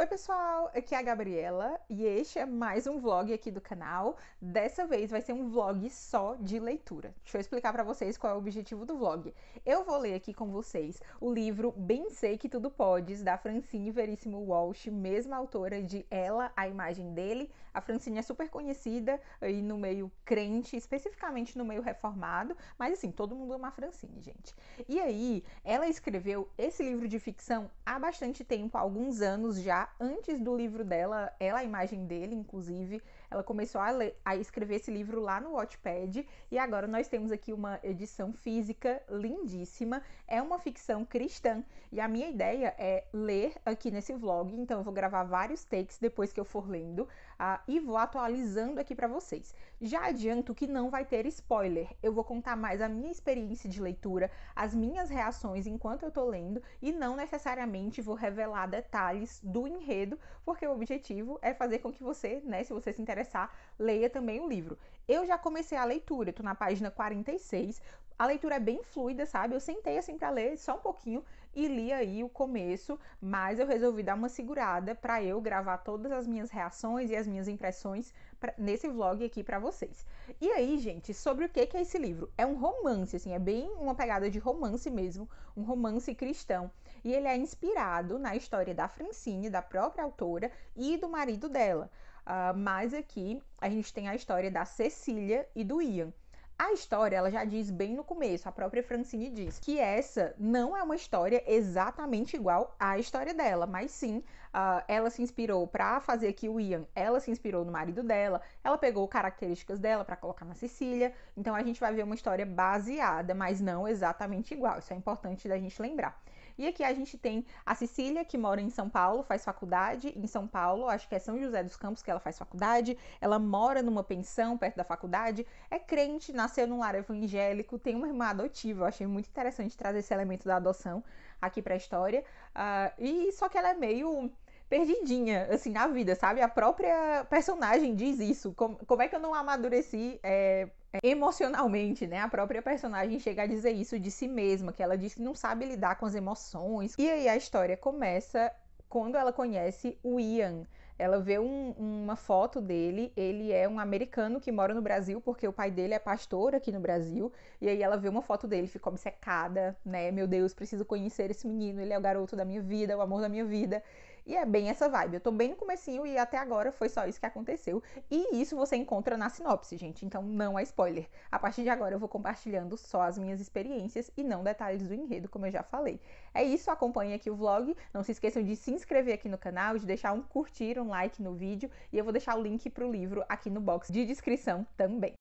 Oi pessoal, aqui é a Gabriela e este é mais um vlog aqui do canal. Dessa vez vai ser um vlog só de leitura. Deixa eu explicar para vocês qual é o objetivo do vlog. Eu vou ler aqui com vocês o livro Bem Sei Que Tudo Podes, da Francine Veríssimo Walsh, mesma autora de Ela, a Imagem Dele. A Francine é super conhecida aí no meio crente, especificamente no meio reformado, mas assim, todo mundo ama a Francine, gente. E aí, ela escreveu esse livro de ficção há bastante tempo, há alguns anos já, antes do livro dela, ela, a imagem dele, inclusive. Ela começou a, ler, a escrever esse livro lá no Wattpad e agora nós temos aqui uma edição física lindíssima. É uma ficção cristã e a minha ideia é ler aqui nesse vlog, então eu vou gravar vários takes depois que eu for lendo uh, e vou atualizando aqui para vocês. Já adianto que não vai ter spoiler, eu vou contar mais a minha experiência de leitura, as minhas reações enquanto eu tô lendo e não necessariamente vou revelar detalhes do enredo, porque o objetivo é fazer com que você, né, se você se interessar, leia também o livro. Eu já comecei a leitura, tô na página 46, a leitura é bem fluida, sabe? Eu sentei assim para ler só um pouquinho e li aí o começo, mas eu resolvi dar uma segurada para eu gravar todas as minhas reações e as minhas impressões pra, nesse vlog aqui para vocês. E aí, gente, sobre o que, que é esse livro? É um romance, assim, é bem uma pegada de romance mesmo, um romance cristão. E ele é inspirado na história da Francine, da própria autora, e do marido dela. Uh, mas aqui a gente tem a história da Cecília e do Ian. A história, ela já diz bem no começo, a própria Francine diz, que essa não é uma história exatamente igual à história dela, mas sim, uh, ela se inspirou para fazer aqui o Ian, ela se inspirou no marido dela, ela pegou características dela para colocar na Cecília, então a gente vai ver uma história baseada, mas não exatamente igual, isso é importante da gente lembrar. E aqui a gente tem a Cecília, que mora em São Paulo, faz faculdade em São Paulo, acho que é São José dos Campos que ela faz faculdade. Ela mora numa pensão perto da faculdade, é crente, nasceu num lar evangélico, tem uma irmã adotiva. Eu achei muito interessante trazer esse elemento da adoção aqui para a história. Uh, e só que ela é meio perdidinha, assim, na vida, sabe? A própria personagem diz isso. Como, como é que eu não amadureci é, emocionalmente, né? A própria personagem chega a dizer isso de si mesma, que ela diz que não sabe lidar com as emoções. E aí a história começa quando ela conhece o Ian. Ela vê um, uma foto dele, ele é um americano que mora no Brasil, porque o pai dele é pastor aqui no Brasil. E aí ela vê uma foto dele, ficou obcecada, né? Meu Deus, preciso conhecer esse menino, ele é o garoto da minha vida, o amor da minha vida. E é bem essa vibe. Eu tô bem no comecinho e até agora foi só isso que aconteceu. E isso você encontra na sinopse, gente. Então não é spoiler. A partir de agora eu vou compartilhando só as minhas experiências e não detalhes do enredo, como eu já falei. É isso, acompanhe aqui o vlog. Não se esqueçam de se inscrever aqui no canal, de deixar um curtir, um like no vídeo e eu vou deixar o link pro livro aqui no box de descrição também.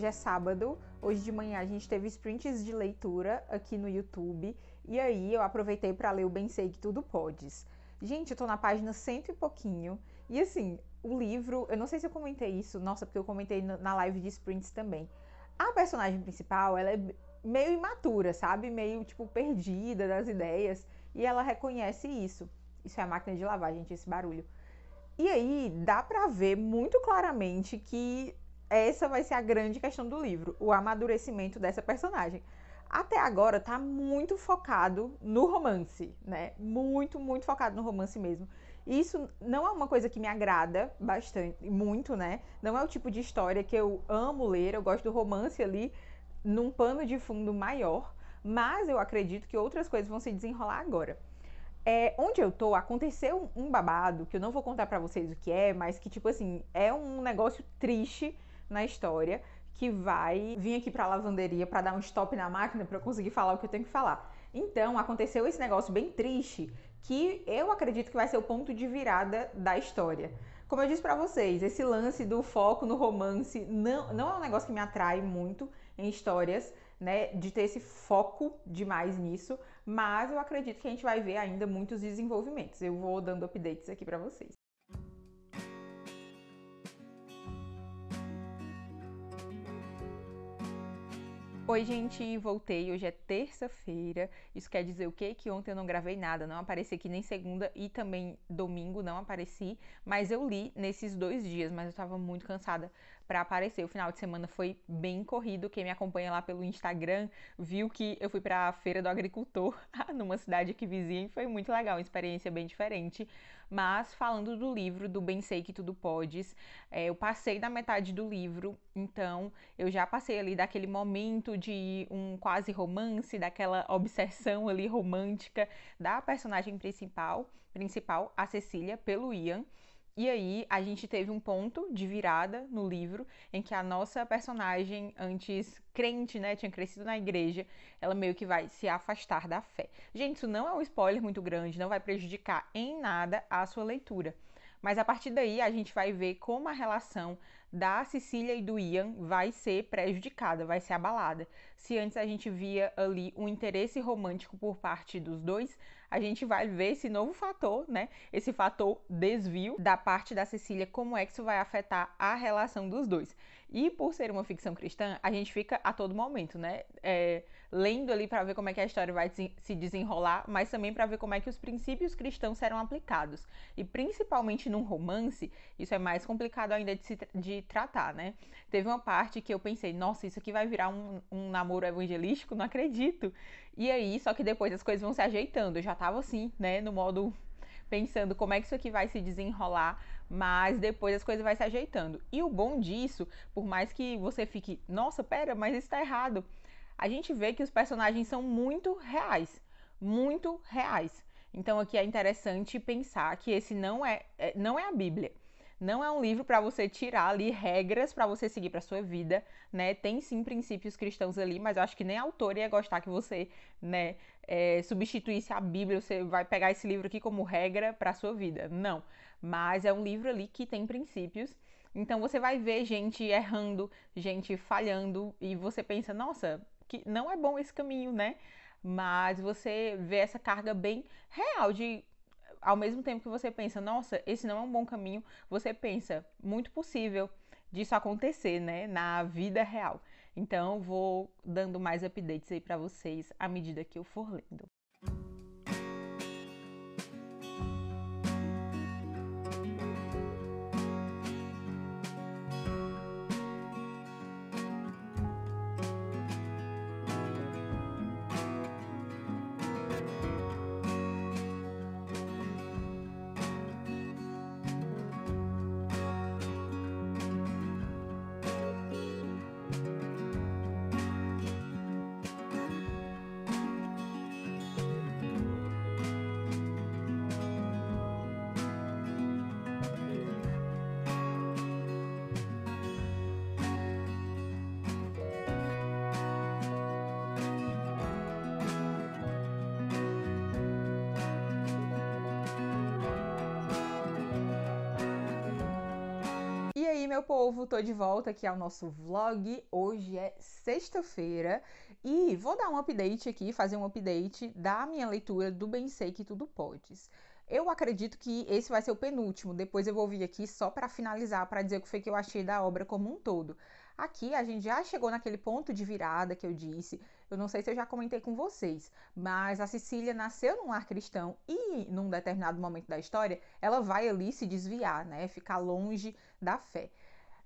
Hoje é sábado, hoje de manhã a gente teve sprints de leitura aqui no YouTube e aí eu aproveitei para ler o Bem Sei que Tudo Podes. Gente, eu tô na página cento e pouquinho e assim, o livro, eu não sei se eu comentei isso, nossa, porque eu comentei na live de sprints também. A personagem principal, ela é meio imatura, sabe? Meio tipo perdida das ideias e ela reconhece isso. Isso é a máquina de lavar, gente, esse barulho. E aí dá para ver muito claramente que essa vai ser a grande questão do livro, o amadurecimento dessa personagem. Até agora tá muito focado no romance, né? Muito, muito focado no romance mesmo. Isso não é uma coisa que me agrada bastante, muito, né? Não é o tipo de história que eu amo ler, eu gosto do romance ali num pano de fundo maior, mas eu acredito que outras coisas vão se desenrolar agora. É, onde eu tô, aconteceu um babado, que eu não vou contar para vocês o que é, mas que, tipo assim, é um negócio triste na história que vai vir aqui para a lavanderia para dar um stop na máquina para eu conseguir falar o que eu tenho que falar. Então, aconteceu esse negócio bem triste que eu acredito que vai ser o ponto de virada da história. Como eu disse para vocês, esse lance do foco no romance não, não é um negócio que me atrai muito em histórias, né, de ter esse foco demais nisso, mas eu acredito que a gente vai ver ainda muitos desenvolvimentos. Eu vou dando updates aqui para vocês. Oi, gente, voltei. Hoje é terça-feira. Isso quer dizer o quê? Que ontem eu não gravei nada, não apareci aqui nem segunda e também domingo não apareci, mas eu li nesses dois dias, mas eu tava muito cansada para aparecer. O final de semana foi bem corrido. Quem me acompanha lá pelo Instagram viu que eu fui para a Feira do Agricultor, numa cidade aqui vizinha, e foi muito legal, uma experiência bem diferente. Mas falando do livro, do Bem Sei Que Tudo Podes, é, eu passei da metade do livro, então eu já passei ali daquele momento de um quase romance, daquela obsessão ali romântica da personagem principal, principal, a Cecília, pelo Ian. E aí a gente teve um ponto de virada no livro em que a nossa personagem, antes crente, né, tinha crescido na igreja, ela meio que vai se afastar da fé. Gente, isso não é um spoiler muito grande, não vai prejudicar em nada a sua leitura. Mas a partir daí a gente vai ver como a relação da Cecília e do Ian vai ser prejudicada, vai ser abalada. Se antes a gente via ali um interesse romântico por parte dos dois, a gente vai ver esse novo fator, né? Esse fator desvio da parte da Cecília, como é que isso vai afetar a relação dos dois. E por ser uma ficção cristã, a gente fica a todo momento, né? É, lendo ali para ver como é que a história vai se desenrolar, mas também para ver como é que os princípios cristãos serão aplicados. E principalmente num romance, isso é mais complicado ainda de, se, de tratar, né? Teve uma parte que eu pensei, nossa, isso aqui vai virar um, um namoro evangelístico, não acredito. E aí, só que depois as coisas vão se ajeitando. Eu já tava assim, né, no modo pensando como é que isso aqui vai se desenrolar, mas depois as coisas vai se ajeitando. E o bom disso, por mais que você fique, nossa, pera, mas isso tá errado a gente vê que os personagens são muito reais, muito reais. Então aqui é interessante pensar que esse não é, é não é a Bíblia. Não é um livro para você tirar ali regras para você seguir para sua vida, né? Tem sim princípios cristãos ali, mas eu acho que nem a autora ia gostar que você, né, é, substituísse a Bíblia, você vai pegar esse livro aqui como regra para sua vida. Não. Mas é um livro ali que tem princípios então você vai ver gente errando, gente falhando, e você pensa, nossa, que não é bom esse caminho, né? Mas você vê essa carga bem real de ao mesmo tempo que você pensa, nossa, esse não é um bom caminho, você pensa, muito possível disso acontecer, né, na vida real. Então, vou dando mais updates aí para vocês à medida que eu for lendo. meu povo, tô de volta aqui ao nosso vlog. Hoje é sexta-feira e vou dar um update aqui, fazer um update da minha leitura do Bem Sei Que Tudo Podes. Eu acredito que esse vai ser o penúltimo, depois eu vou vir aqui só para finalizar, para dizer o que foi que eu achei da obra como um todo. Aqui a gente já chegou naquele ponto de virada que eu disse. Eu não sei se eu já comentei com vocês, mas a Cecília nasceu num ar cristão e, num determinado momento da história, ela vai ali se desviar, né? Ficar longe da fé.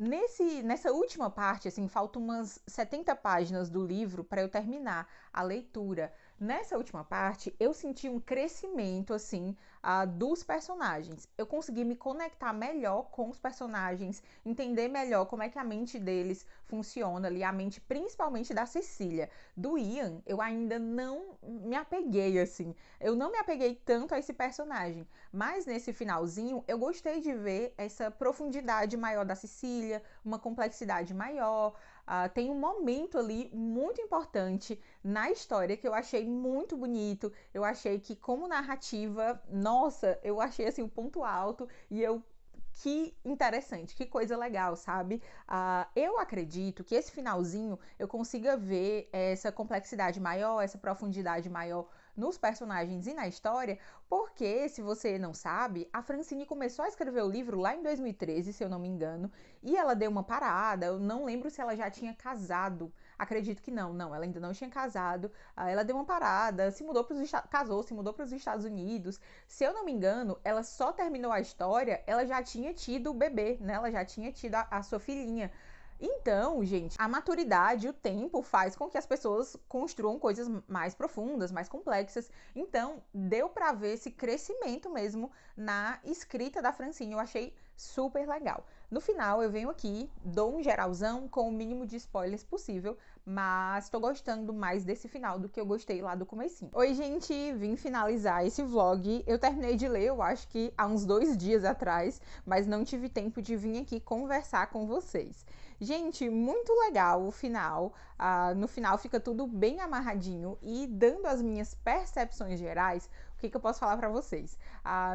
Nesse, nessa última parte, assim, faltam umas 70 páginas do livro para eu terminar a leitura, Nessa última parte, eu senti um crescimento, assim, uh, dos personagens. Eu consegui me conectar melhor com os personagens, entender melhor como é que a mente deles funciona ali, a mente principalmente da Cecília. Do Ian, eu ainda não me apeguei, assim. Eu não me apeguei tanto a esse personagem, mas nesse finalzinho, eu gostei de ver essa profundidade maior da Cecília, uma complexidade maior, uh, tem um momento ali muito importante na história que eu achei muito bonito. Eu achei que, como narrativa, nossa, eu achei assim o um ponto alto e eu que interessante, que coisa legal, sabe? Uh, eu acredito que esse finalzinho eu consiga ver essa complexidade maior, essa profundidade maior nos personagens e na história, porque, se você não sabe, a Francine começou a escrever o livro lá em 2013, se eu não me engano, e ela deu uma parada, eu não lembro se ela já tinha casado Acredito que não, não, ela ainda não tinha casado, ah, ela deu uma parada, se mudou para os Estados casou, se mudou para os Estados Unidos. Se eu não me engano, ela só terminou a história, ela já tinha tido o bebê, né? Ela já tinha tido a, a sua filhinha. Então, gente, a maturidade, o tempo faz com que as pessoas construam coisas mais profundas, mais complexas. Então, deu para ver esse crescimento mesmo na escrita da Francine. Eu achei super legal. No final, eu venho aqui, dou um geralzão com o mínimo de spoilers possível, mas tô gostando mais desse final do que eu gostei lá do comecinho. Oi, gente, vim finalizar esse vlog. Eu terminei de ler, eu acho que há uns dois dias atrás, mas não tive tempo de vir aqui conversar com vocês. Gente, muito legal o final no final fica tudo bem amarradinho e dando as minhas percepções gerais, o que, que eu posso falar para vocês?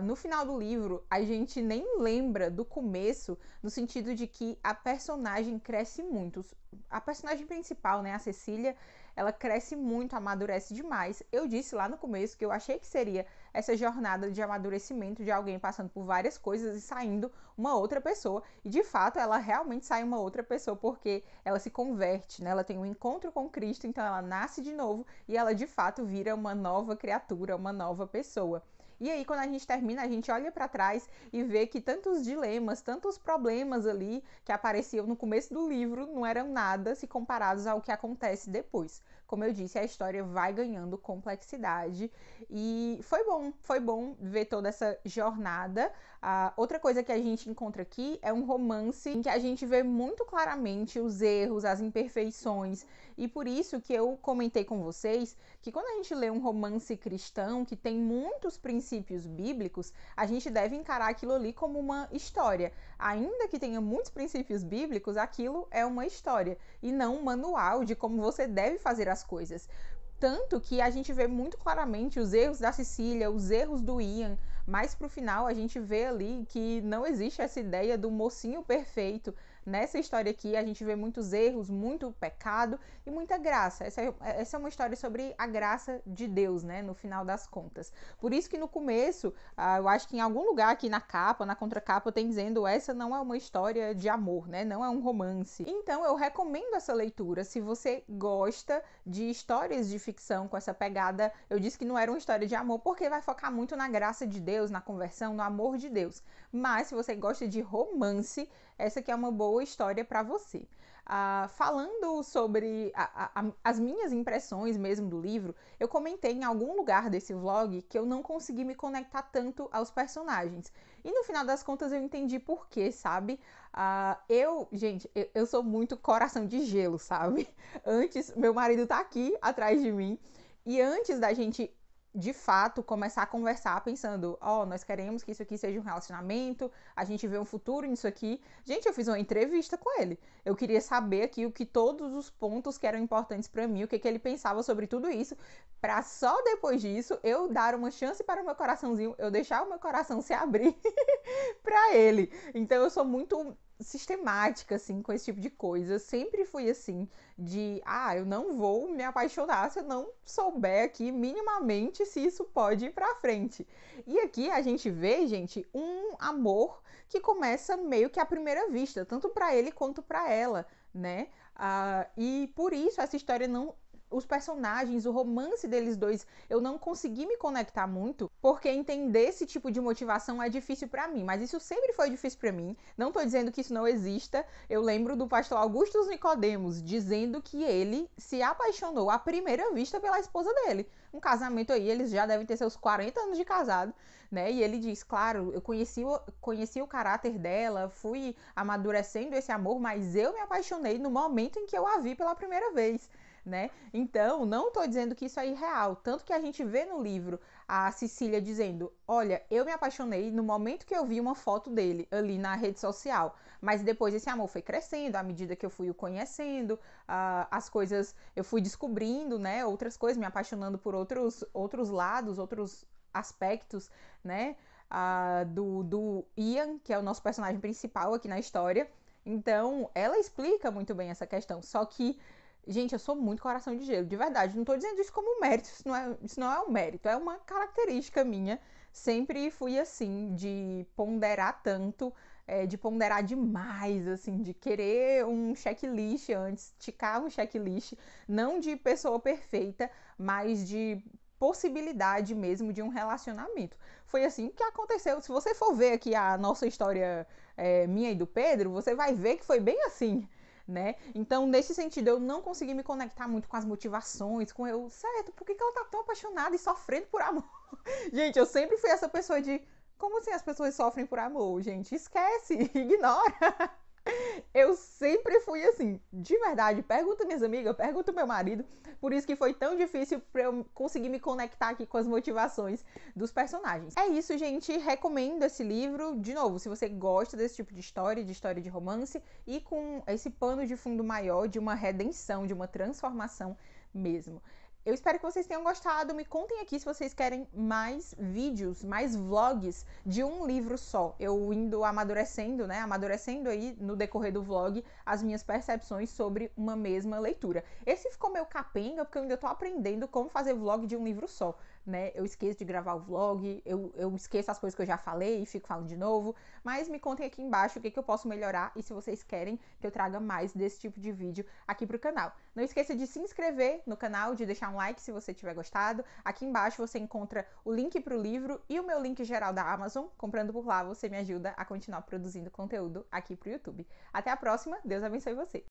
no final do livro, a gente nem lembra do começo, no sentido de que a personagem cresce muito. A personagem principal, né, a Cecília, ela cresce muito, amadurece demais. Eu disse lá no começo que eu achei que seria essa jornada de amadurecimento de alguém passando por várias coisas e saindo uma outra pessoa. E de fato, ela realmente sai uma outra pessoa porque ela se converte, né? Ela tem um encontro com Cristo, então ela nasce de novo e ela de fato vira uma nova criatura, uma nova pessoa. E aí, quando a gente termina, a gente olha para trás e vê que tantos dilemas, tantos problemas ali que apareciam no começo do livro não eram nada se comparados ao que acontece depois como eu disse, a história vai ganhando complexidade. E foi bom, foi bom ver toda essa jornada. Uh, outra coisa que a gente encontra aqui é um romance em que a gente vê muito claramente os erros, as imperfeições. E por isso que eu comentei com vocês que quando a gente lê um romance cristão que tem muitos princípios bíblicos, a gente deve encarar aquilo ali como uma história. Ainda que tenha muitos princípios bíblicos, aquilo é uma história e não um manual de como você deve fazer as coisas. Tanto que a gente vê muito claramente os erros da Cecília, os erros do Ian, mas pro final a gente vê ali que não existe essa ideia do mocinho perfeito, Nessa história aqui, a gente vê muitos erros, muito pecado e muita graça. Essa é, essa é uma história sobre a graça de Deus, né? No final das contas. Por isso que no começo, ah, eu acho que em algum lugar aqui na capa, na contracapa, tem dizendo essa não é uma história de amor, né? Não é um romance. Então eu recomendo essa leitura se você gosta de histórias de ficção com essa pegada. Eu disse que não era uma história de amor porque vai focar muito na graça de Deus, na conversão, no amor de Deus. Mas se você gosta de romance, essa aqui é uma boa boa história para você. Ah, falando sobre a, a, as minhas impressões mesmo do livro, eu comentei em algum lugar desse vlog que eu não consegui me conectar tanto aos personagens. E no final das contas eu entendi por quê, sabe? Ah, eu, gente, eu, eu, sou muito coração de gelo, sabe? Antes, meu marido tá aqui atrás de mim. E antes da gente de fato, começar a conversar pensando, ó, oh, nós queremos que isso aqui seja um relacionamento, a gente vê um futuro nisso aqui. Gente, eu fiz uma entrevista com ele. Eu queria saber aqui o que todos os pontos que eram importantes para mim, o que, que ele pensava sobre tudo isso, para só depois disso eu dar uma chance para o meu coraçãozinho, eu deixar o meu coração se abrir para ele. Então eu sou muito sistemática, assim, com esse tipo de coisa. Eu sempre fui assim, de ah, eu não vou me apaixonar se eu não souber aqui minimamente se isso pode ir para frente. E aqui a gente vê, gente, um amor que começa meio que à primeira vista, tanto para ele quanto para ela, né? Ah, e por isso essa história não os personagens, o romance deles dois, eu não consegui me conectar muito, porque entender esse tipo de motivação é difícil para mim, mas isso sempre foi difícil para mim. Não tô dizendo que isso não exista. Eu lembro do pastor Augustus Nicodemos dizendo que ele se apaixonou à primeira vista pela esposa dele. Um casamento aí, eles já devem ter seus 40 anos de casado, né? E ele diz, claro, eu conheci, conheci o caráter dela, fui amadurecendo esse amor, mas eu me apaixonei no momento em que eu a vi pela primeira vez né? Então, não estou dizendo que isso é irreal, tanto que a gente vê no livro a Cecília dizendo: "Olha, eu me apaixonei no momento que eu vi uma foto dele ali na rede social, mas depois esse amor foi crescendo à medida que eu fui o conhecendo, uh, as coisas eu fui descobrindo, né? Outras coisas, me apaixonando por outros outros lados, outros aspectos, né? Uh, do, do Ian, que é o nosso personagem principal aqui na história. Então, ela explica muito bem essa questão, só que Gente, eu sou muito coração de gelo, de verdade. Não tô dizendo isso como mérito, isso não é, isso não é um mérito, é uma característica minha. Sempre fui assim, de ponderar tanto, é, de ponderar demais, assim, de querer um checklist antes, ticar um checklist, não de pessoa perfeita, mas de possibilidade mesmo de um relacionamento. Foi assim que aconteceu. Se você for ver aqui a nossa história é, minha e do Pedro, você vai ver que foi bem assim né? Então, nesse sentido, eu não consegui me conectar muito com as motivações, com eu, certo, por que, que ela tá tão apaixonada e sofrendo por amor? Gente, eu sempre fui essa pessoa de. Como assim as pessoas sofrem por amor? Gente, esquece, ignora. Eu sempre fui assim, de verdade. Pergunta minhas amigas, pergunta meu marido. Por isso que foi tão difícil para eu conseguir me conectar aqui com as motivações dos personagens. É isso, gente. Recomendo esse livro. De novo, se você gosta desse tipo de história, de história de romance e com esse pano de fundo maior de uma redenção, de uma transformação mesmo. Eu espero que vocês tenham gostado. Me contem aqui se vocês querem mais vídeos, mais vlogs de um livro só. Eu indo amadurecendo, né? Amadurecendo aí no decorrer do vlog as minhas percepções sobre uma mesma leitura. Esse ficou meu capenga porque eu ainda tô aprendendo como fazer vlog de um livro só né? Eu esqueço de gravar o vlog, eu, eu esqueço as coisas que eu já falei e fico falando de novo. Mas me contem aqui embaixo o que, que eu posso melhorar e se vocês querem que eu traga mais desse tipo de vídeo aqui pro canal. Não esqueça de se inscrever no canal, de deixar um like se você tiver gostado. Aqui embaixo você encontra o link pro livro e o meu link geral da Amazon. Comprando por lá, você me ajuda a continuar produzindo conteúdo aqui pro YouTube. Até a próxima, Deus abençoe você!